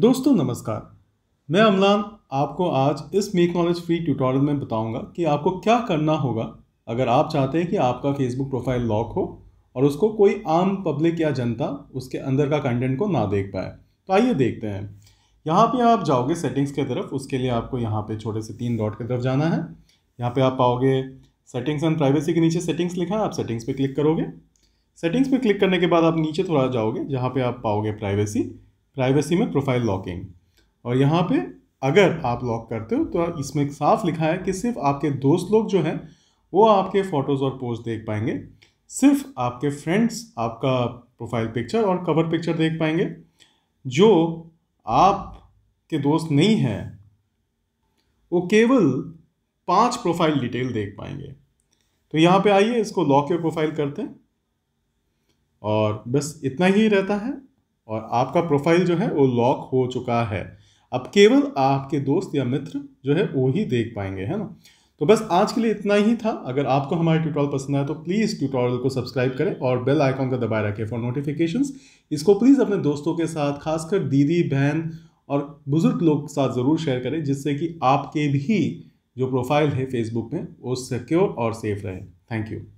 दोस्तों नमस्कार मैं अमलान आपको आज इस मेक नॉलेज फ्री ट्यूटोरियल में बताऊंगा कि आपको क्या करना होगा अगर आप चाहते हैं कि आपका फेसबुक प्रोफाइल लॉक हो और उसको कोई आम पब्लिक या जनता उसके अंदर का कंटेंट को ना देख पाए तो आइए देखते हैं यहाँ पे आप जाओगे सेटिंग्स की तरफ उसके लिए आपको यहाँ पे छोटे से तीन डॉट की तरफ जाना है यहाँ पे आप पाओगे सेटिंग्स एंड प्राइवेसी के नीचे सेटिंग्स लिखा है आप सेटिंग्स पे क्लिक करोगे सेटिंग्स पे क्लिक करने के बाद आप नीचे थोड़ा जाओगे जहाँ पे आप पाओगे प्राइवेसी प्राइवेसी में प्रोफाइल लॉकिंग और यहाँ पे अगर आप लॉक करते हो तो इसमें साफ लिखा है कि सिर्फ आपके दोस्त लोग जो हैं वो आपके फ़ोटोज़ और पोस्ट देख पाएंगे सिर्फ आपके फ्रेंड्स आपका प्रोफाइल पिक्चर और कवर पिक्चर देख पाएंगे जो आप के दोस्त नहीं हैं वो केवल पांच प्रोफाइल डिटेल देख पाएंगे तो यहाँ पे आइए इसको लॉक योर प्रोफाइल करते हैं और बस इतना ही रहता है और आपका प्रोफाइल जो है वो लॉक हो चुका है अब केवल आपके दोस्त या मित्र जो है वो ही देख पाएंगे है ना तो बस आज के लिए इतना ही था अगर आपको हमारे ट्यूटोरियल पसंद आया तो प्लीज़ ट्यूटोरियल को सब्सक्राइब करें और बेल आइकॉन का दबाए रखें फॉर नोटिफिकेशंस इसको प्लीज़ अपने दोस्तों के साथ खासकर दीदी बहन और बुज़ुर्ग लोग के साथ ज़रूर शेयर करें जिससे कि आपके भी जो प्रोफाइल है फेसबुक में वो सिक्योर और सेफ रहे थैंक यू